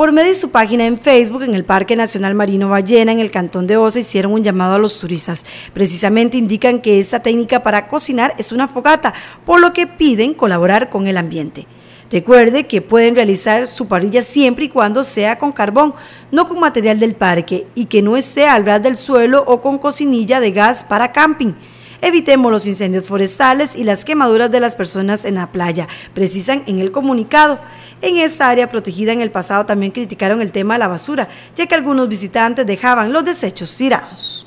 Por medio de su página en Facebook, en el Parque Nacional Marino Ballena, en el Cantón de Osa, hicieron un llamado a los turistas. Precisamente indican que esta técnica para cocinar es una fogata, por lo que piden colaborar con el ambiente. Recuerde que pueden realizar su parrilla siempre y cuando sea con carbón, no con material del parque y que no esté al ras del suelo o con cocinilla de gas para camping. Evitemos los incendios forestales y las quemaduras de las personas en la playa, precisan en el comunicado. En esta área protegida en el pasado también criticaron el tema de la basura, ya que algunos visitantes dejaban los desechos tirados.